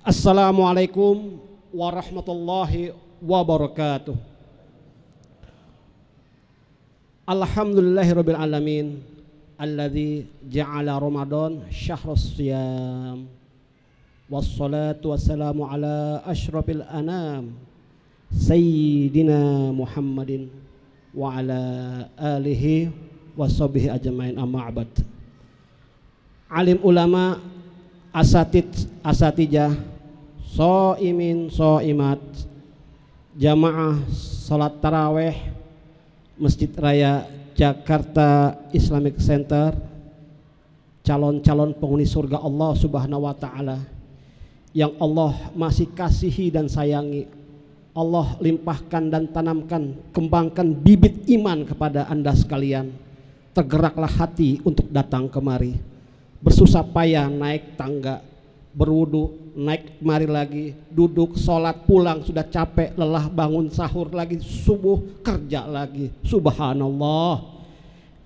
Assalamualaikum warahmatullahi wabarakatuh. Alhamdulillahirabbil alamin alladzi ja'ala Ramadan syahrus siyam wassalatu wassalamu ala asyrafil anam sayyidina Muhammadin wa ala alihi washabihi ajmain amma abad. Alim ulama asatid asatijah so imin so imat jamaah salat taraweh Masjid Raya Jakarta Islamic Center calon-calon penghuni surga Allah subhanahu wa ta'ala yang Allah masih kasihi dan sayangi Allah limpahkan dan tanamkan kembangkan bibit iman kepada anda sekalian tergeraklah hati untuk datang kemari bersusah payah naik tangga, berwudu, naik mari lagi, duduk, sholat, pulang, sudah capek, lelah, bangun, sahur lagi, subuh, kerja lagi. Subhanallah.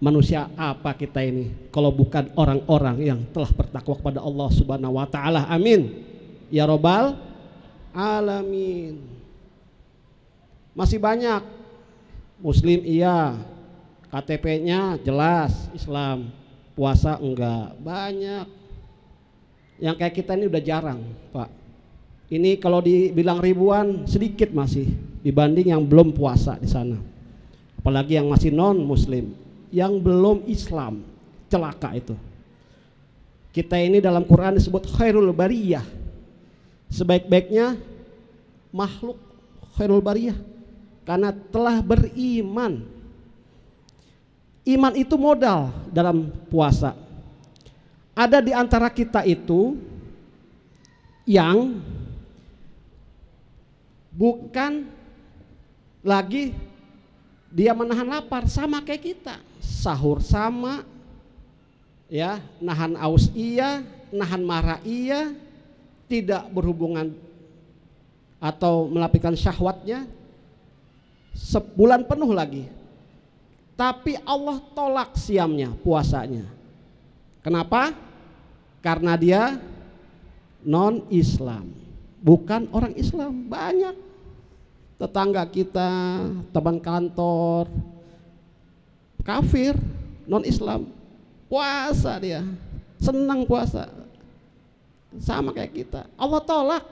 Manusia apa kita ini kalau bukan orang-orang yang telah bertakwa kepada Allah Subhanahu wa taala. Amin. Ya robbal alamin. Masih banyak muslim iya, KTP-nya jelas Islam, puasa enggak banyak yang kayak kita ini udah jarang pak ini kalau dibilang ribuan sedikit masih dibanding yang belum puasa di sana apalagi yang masih non muslim yang belum Islam celaka itu kita ini dalam Quran disebut khairul bariyah sebaik-baiknya makhluk khairul bariyah karena telah beriman Iman itu modal dalam puasa. Ada di antara kita itu yang bukan lagi dia menahan lapar sama kayak kita. Sahur sama ya, nahan aus iya, nahan marah iya, tidak berhubungan atau melapikan syahwatnya sebulan penuh lagi tapi Allah tolak siamnya, puasanya. Kenapa? Karena dia non-Islam, bukan orang Islam. Banyak tetangga kita, teman kantor, kafir, non-Islam, puasa dia, senang puasa. Sama kayak kita. Allah tolak.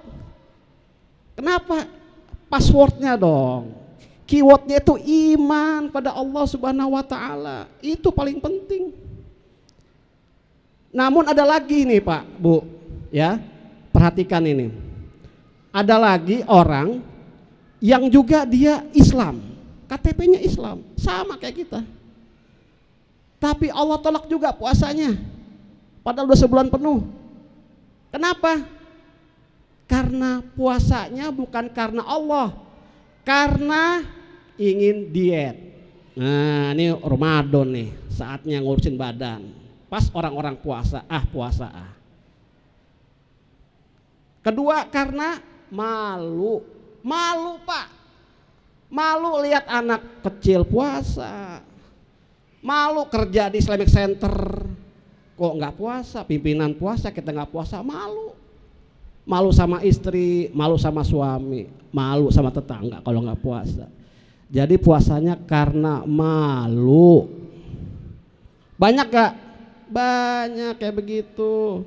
Kenapa? Passwordnya dong Keywordnya itu iman pada Allah Subhanahu wa taala. Itu paling penting. Namun ada lagi nih, Pak, Bu, ya. Perhatikan ini. Ada lagi orang yang juga dia Islam. KTP-nya Islam, sama kayak kita. Tapi Allah tolak juga puasanya. Padahal udah sebulan penuh. Kenapa? Karena puasanya bukan karena Allah, karena ingin diet. Nah, ini Ramadan nih, saatnya ngurusin badan. Pas orang-orang puasa, ah puasa ah. Kedua karena malu. Malu, Pak. Malu lihat anak kecil puasa. Malu kerja di Islamic Center. Kok nggak puasa? Pimpinan puasa, kita nggak puasa, malu. Malu sama istri, malu sama suami, malu sama tetangga kalau nggak puasa. Jadi puasanya karena malu. Banyak gak? Banyak kayak begitu.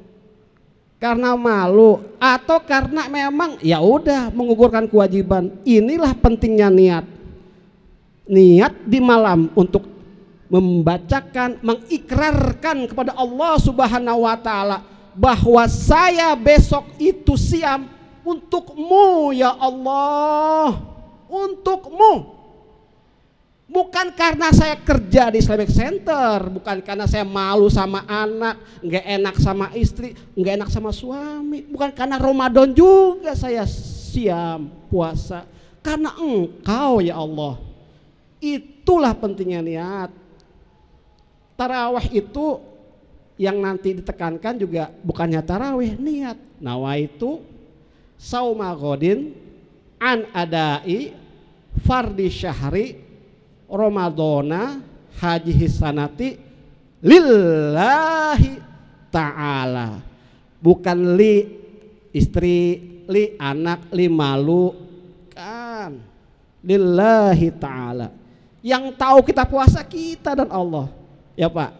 Karena malu atau karena memang ya udah mengugurkan kewajiban. Inilah pentingnya niat. Niat di malam untuk membacakan, mengikrarkan kepada Allah Subhanahu wa taala bahwa saya besok itu siam untukmu ya Allah. Untukmu Bukan karena saya kerja di Islamic Center, bukan karena saya malu sama anak, nggak enak sama istri, nggak enak sama suami, bukan karena Ramadan juga saya siam puasa. Karena engkau ya Allah. Itulah pentingnya niat. Tarawih itu yang nanti ditekankan juga bukannya tarawih, niat. Nawa itu saumagodin an adai fardi syahri Ramadona haji hisanati lillahi ta'ala bukan li istri li anak li malu kan lillahi ta'ala yang tahu kita puasa kita dan Allah ya pak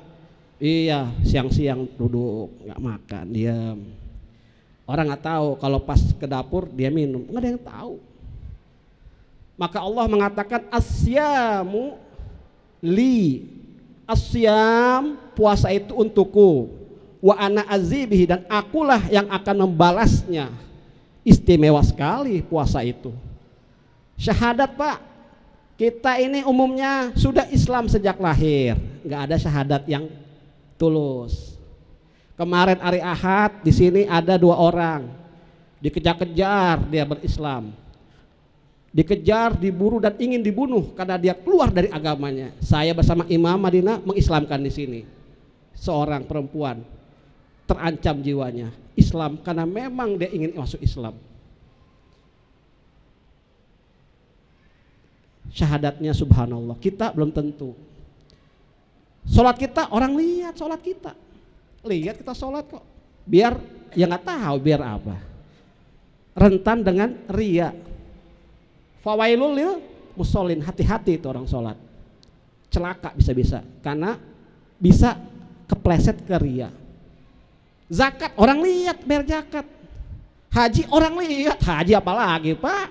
iya siang-siang duduk nggak makan diam orang nggak tahu kalau pas ke dapur dia minum nggak ada yang tahu maka Allah mengatakan asyamu li asyam puasa itu untukku wa ana azibihi dan akulah yang akan membalasnya. Istimewa sekali puasa itu. Syahadat Pak, kita ini umumnya sudah Islam sejak lahir, nggak ada syahadat yang tulus. Kemarin hari Ahad di sini ada dua orang dikejar-kejar dia berislam dikejar, diburu dan ingin dibunuh karena dia keluar dari agamanya. Saya bersama Imam Madinah mengislamkan di sini seorang perempuan terancam jiwanya Islam karena memang dia ingin masuk Islam. Syahadatnya subhanallah. Kita belum tentu. Sholat kita orang lihat sholat kita. Lihat kita sholat kok. Biar yang nggak tahu biar apa. Rentan dengan ria Fawailul lil musolin hati-hati itu orang sholat celaka bisa-bisa karena bisa kepleset ke ria zakat orang lihat bayar zakat haji orang lihat haji apalagi pak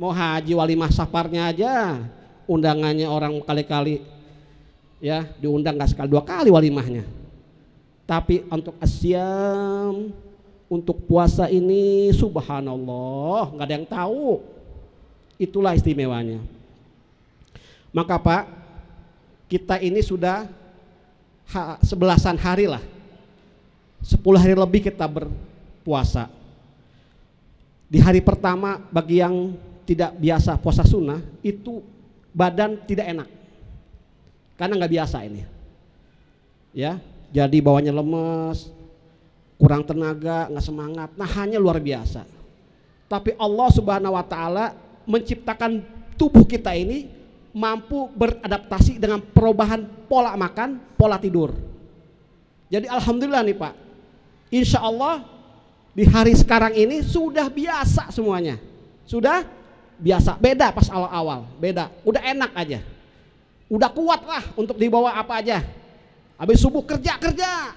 mau haji wali safarnya aja undangannya orang kali-kali ya diundang nggak sekali dua kali walimahnya tapi untuk asyam untuk puasa ini subhanallah nggak ada yang tahu Itulah istimewanya. Maka Pak, kita ini sudah ha, sebelasan hari lah. Sepuluh hari lebih kita berpuasa. Di hari pertama bagi yang tidak biasa puasa sunnah itu badan tidak enak. Karena nggak biasa ini. Ya, jadi bawahnya lemes, kurang tenaga, nggak semangat. Nah hanya luar biasa. Tapi Allah Subhanahu Wa Taala menciptakan tubuh kita ini mampu beradaptasi dengan perubahan pola makan, pola tidur. Jadi alhamdulillah nih Pak, insya Allah di hari sekarang ini sudah biasa semuanya, sudah biasa. Beda pas awal-awal, beda. Udah enak aja, udah kuat lah untuk dibawa apa aja. Habis subuh kerja kerja,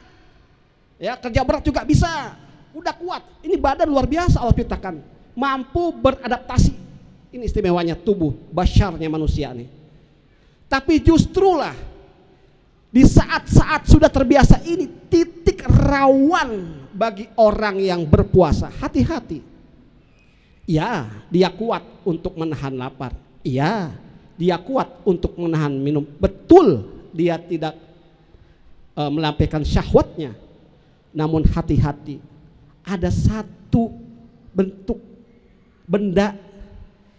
ya kerja berat juga bisa. Udah kuat. Ini badan luar biasa Allah ciptakan, mampu beradaptasi ini istimewanya tubuh, basyarnya manusia nih. Tapi justrulah di saat-saat sudah terbiasa ini titik rawan bagi orang yang berpuasa. Hati-hati. Ya, dia kuat untuk menahan lapar. ya dia kuat untuk menahan minum. Betul, dia tidak e, eh, melampaikan syahwatnya. Namun hati-hati. Ada satu bentuk benda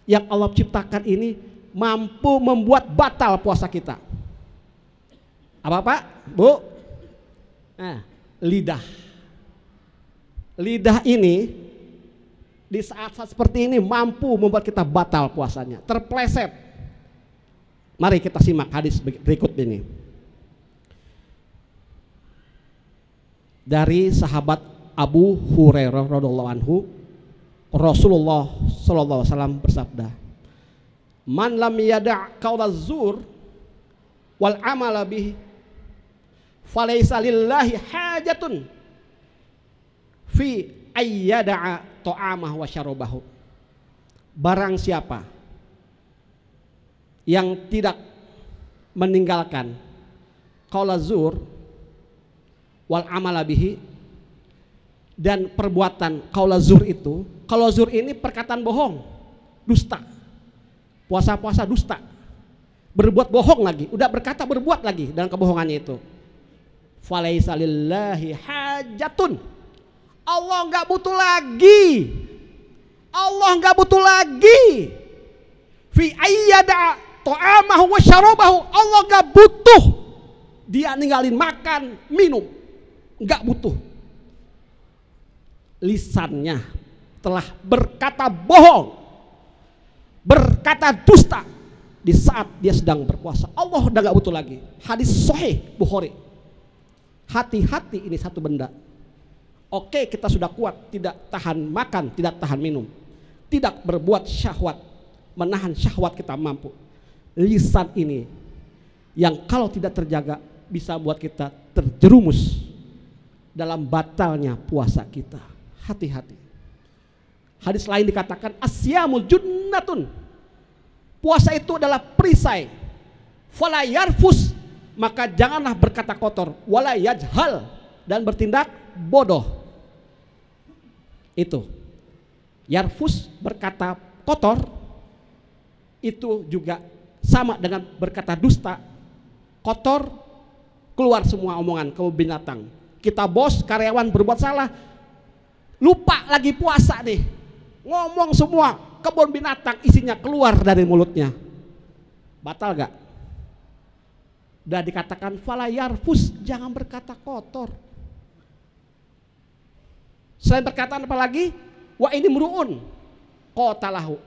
yang Allah ciptakan ini mampu membuat batal puasa kita. Apa Pak? Bu? Nah, lidah. Lidah ini di saat-saat seperti ini mampu membuat kita batal puasanya, terpleset. Mari kita simak hadis berikut ini. Dari sahabat Abu Hurairah radhiallahu anhu, Rasulullah sallallahu alaihi wasallam bersabda, "Man lam yada' kaulazur zur wal amala bihi falaysa lillahi hajatun fi ayyada'a ta'amah wa syarabahu." Barang siapa yang tidak meninggalkan kaulazur zur wal amalabihi bihi dan perbuatan kaulazur zur itu kalau zur ini perkataan bohong, dusta. Puasa-puasa dusta. Berbuat bohong lagi, udah berkata berbuat lagi dalam kebohongannya itu. Falaisa lillahi hajatun. Allah nggak butuh lagi. Allah nggak butuh lagi. Fi ayyada ta'amahu wa syarabahu. Allah nggak butuh dia ninggalin makan, minum. Nggak butuh lisannya, telah berkata bohong, berkata dusta di saat dia sedang berpuasa. Allah udah gak butuh lagi. Hadis Sahih Bukhari. Hati-hati ini satu benda. Oke kita sudah kuat, tidak tahan makan, tidak tahan minum. Tidak berbuat syahwat, menahan syahwat kita mampu. Lisan ini yang kalau tidak terjaga bisa buat kita terjerumus dalam batalnya puasa kita. Hati-hati. Hadis lain dikatakan asyamul junnatun. Puasa itu adalah perisai. Fala yarfus maka janganlah berkata kotor wala yajhal dan bertindak bodoh. Itu. Yarfus berkata kotor itu juga sama dengan berkata dusta. Kotor keluar semua omongan ke binatang. Kita bos, karyawan berbuat salah, lupa lagi puasa nih ngomong semua kebun binatang isinya keluar dari mulutnya batal gak? dan dikatakan falayarfus jangan berkata kotor selain perkataan lagi wa ini kota lahu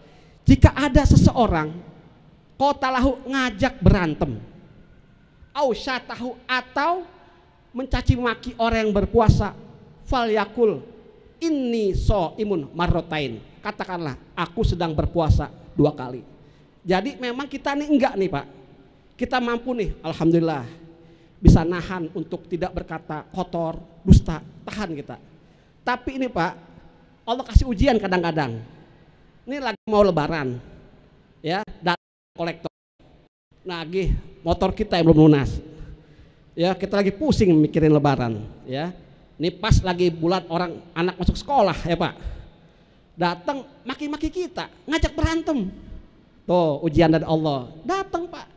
jika ada seseorang kota lahu ngajak berantem syatahu atau mencaci maki orang yang berpuasa fal yakul ini so imun marotain Katakanlah aku sedang berpuasa dua kali. Jadi memang kita nih enggak nih Pak. Kita mampu nih Alhamdulillah. Bisa nahan untuk tidak berkata kotor, dusta, tahan kita. Tapi ini Pak, Allah kasih ujian kadang-kadang. Ini lagi mau lebaran. Ya, datang kolektor. Nagih motor kita yang belum lunas. Ya, kita lagi pusing mikirin lebaran, ya ini pas lagi bulan orang anak masuk sekolah ya Pak. Datang maki-maki kita, ngajak berantem. Tuh ujian dari Allah. Datang Pak.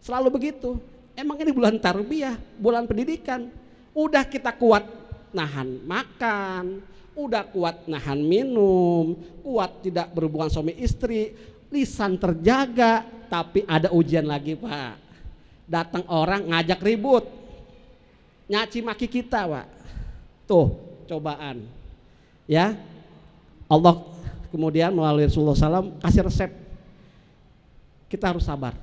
Selalu begitu. Emang ini bulan tarbiyah, bulan pendidikan. Udah kita kuat nahan makan, udah kuat nahan minum, kuat tidak berhubungan suami istri, lisan terjaga, tapi ada ujian lagi Pak. Datang orang ngajak ribut, nyaci maki kita Pak tuh cobaan. Ya. Allah kemudian melalui Rasulullah SAW kasih resep. Kita harus sabar.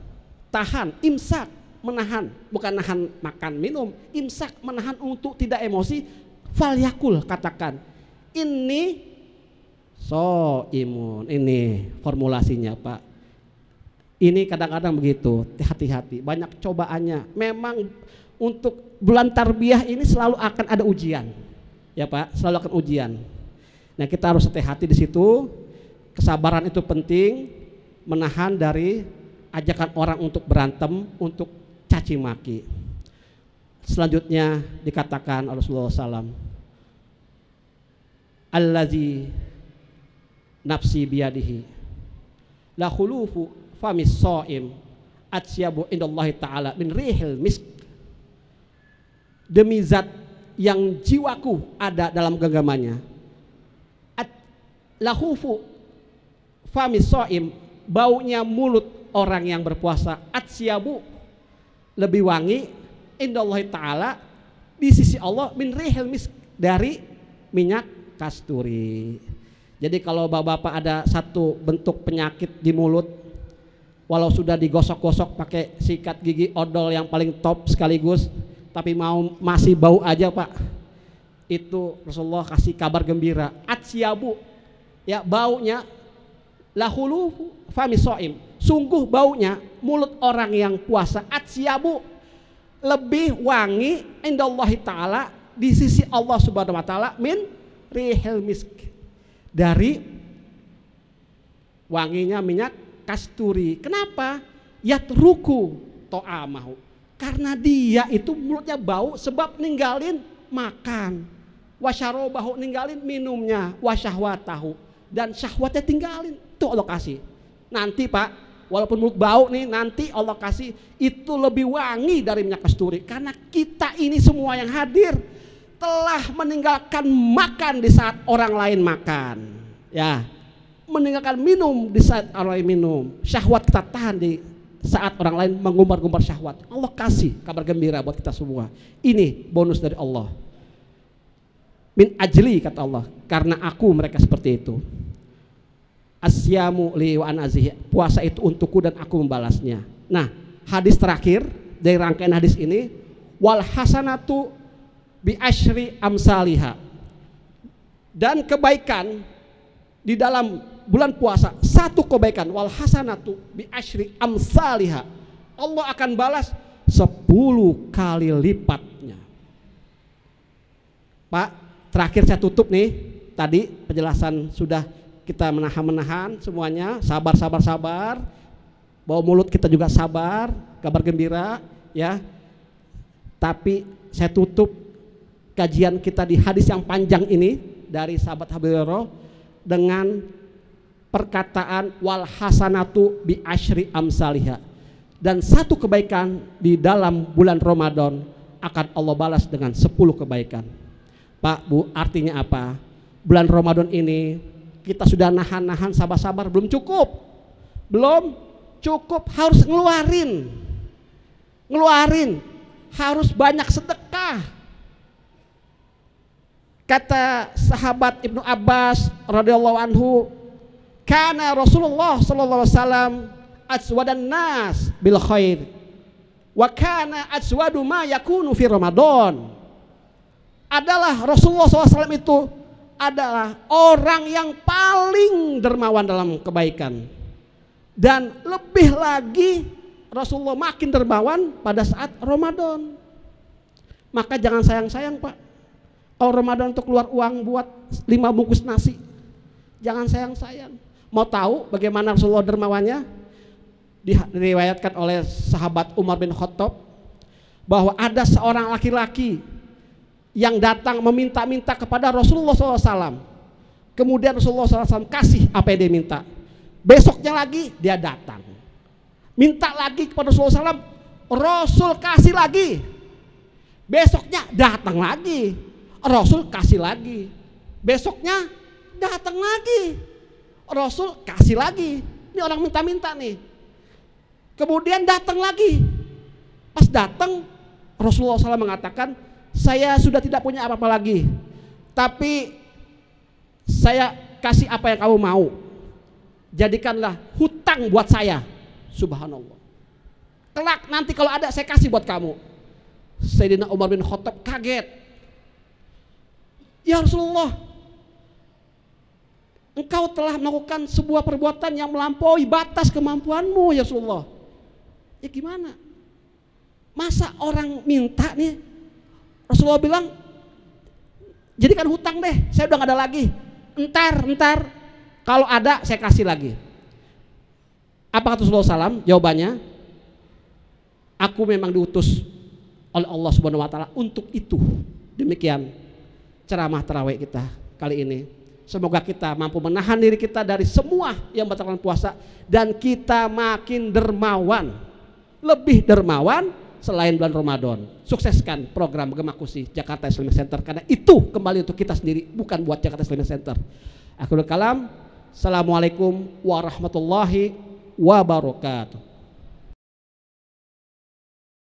Tahan, imsak, menahan. Bukan nahan makan, minum. Imsak, menahan untuk tidak emosi. Fal yakul katakan. Ini so imun. Ini formulasinya Pak. Ini kadang-kadang begitu, hati-hati. Banyak cobaannya. Memang untuk bulan tarbiyah ini selalu akan ada ujian ya Pak, selalu akan ujian. Nah, kita harus hati-hati di situ. Kesabaran itu penting, menahan dari ajakan orang untuk berantem, untuk caci maki. Selanjutnya dikatakan oleh Rasulullah SAW, Allazi nafsi biadihi la khulufu famis so'im atsyabu indallahi ta'ala min rihil misk demi zat yang jiwaku ada dalam genggamannya. At lahufu fami soim, baunya mulut orang yang berpuasa. At siabu, lebih wangi, indallahi ta'ala, di sisi Allah, min rihil misk, dari minyak kasturi. Jadi kalau bapak-bapak ada satu bentuk penyakit di mulut, walau sudah digosok-gosok pakai sikat gigi odol yang paling top sekaligus, tapi mau masih bau aja pak itu Rasulullah kasih kabar gembira Atsiabu, ya baunya lahulu fami soim sungguh baunya mulut orang yang puasa Atsiabu lebih wangi indallahi taala di sisi Allah Subhanahu wa taala min rihil misk dari wanginya minyak kasturi kenapa yatruku to'amahu karena dia itu mulutnya bau sebab ninggalin makan. Wasyarobahu ninggalin minumnya. tahu Dan syahwatnya tinggalin. Itu Allah kasih. Nanti pak, walaupun mulut bau nih nanti Allah kasih itu lebih wangi dari minyak kasturi karena kita ini semua yang hadir telah meninggalkan makan di saat orang lain makan ya meninggalkan minum di saat orang lain minum syahwat kita tahan di saat orang lain mengumbar-gumbar syahwat. Allah kasih kabar gembira buat kita semua. Ini bonus dari Allah. Min ajli kata Allah, karena aku mereka seperti itu. Asyamu li wa anazihi. Puasa itu untukku dan aku membalasnya. Nah, hadis terakhir dari rangkaian hadis ini wal hasanatu bi asyri amsaliha. Dan kebaikan di dalam bulan puasa satu kebaikan wal hasanatu bi asyri amsalihah Allah akan balas sepuluh kali lipatnya Pak terakhir saya tutup nih tadi penjelasan sudah kita menahan-menahan semuanya sabar-sabar-sabar bawa mulut kita juga sabar kabar gembira ya tapi saya tutup kajian kita di hadis yang panjang ini dari sahabat Habibur dengan perkataan wal hasanatu bi asyri amsalihah dan satu kebaikan di dalam bulan Ramadan akan Allah balas dengan 10 kebaikan. Pak, Bu, artinya apa? Bulan Ramadan ini kita sudah nahan-nahan sabar-sabar belum cukup. Belum cukup harus ngeluarin. Ngeluarin harus banyak sedekah. Kata sahabat Ibnu Abbas radhiyallahu anhu, karena Rasulullah SAW alaihi aswadan nas bil khair. Wa kana aswadu ma yakunu fi Ramadan. Adalah Rasulullah SAW itu adalah orang yang paling dermawan dalam kebaikan. Dan lebih lagi Rasulullah makin dermawan pada saat Ramadan. Maka jangan sayang-sayang Pak. Kalau Ramadan untuk keluar uang buat lima bungkus nasi. Jangan sayang-sayang Mau tahu bagaimana Rasulullah dermawannya? Diriwayatkan oleh sahabat Umar bin Khattab bahwa ada seorang laki-laki yang datang meminta-minta kepada Rasulullah SAW. Kemudian Rasulullah SAW kasih apa yang dia minta. Besoknya lagi dia datang. Minta lagi kepada Rasulullah SAW. Rasul kasih lagi. Besoknya datang lagi. Rasul kasih lagi. Besoknya datang lagi. Rasul kasih lagi. Ini orang minta-minta nih. Kemudian datang lagi. Pas datang Rasulullah SAW mengatakan, saya sudah tidak punya apa-apa lagi. Tapi saya kasih apa yang kamu mau. Jadikanlah hutang buat saya. Subhanallah. Kelak nanti kalau ada saya kasih buat kamu. Sayyidina Umar bin Khattab kaget. Ya Rasulullah, engkau telah melakukan sebuah perbuatan yang melampaui batas kemampuanmu ya Rasulullah. Ya gimana? Masa orang minta nih Rasulullah bilang jadikan hutang deh, saya udah gak ada lagi. Entar, entar. Kalau ada saya kasih lagi. Apa kata Rasulullah salam? Jawabannya, aku memang diutus oleh Allah Subhanahu Wa Taala untuk itu. Demikian ceramah terawih kita kali ini. Semoga kita mampu menahan diri kita dari semua yang batalkan puasa dan kita makin dermawan. Lebih dermawan selain bulan Ramadan. Sukseskan program Gemakusi Jakarta Islamic Center karena itu kembali untuk kita sendiri bukan buat Jakarta Islamic Center. Akhirul kalam. Assalamualaikum warahmatullahi wabarakatuh.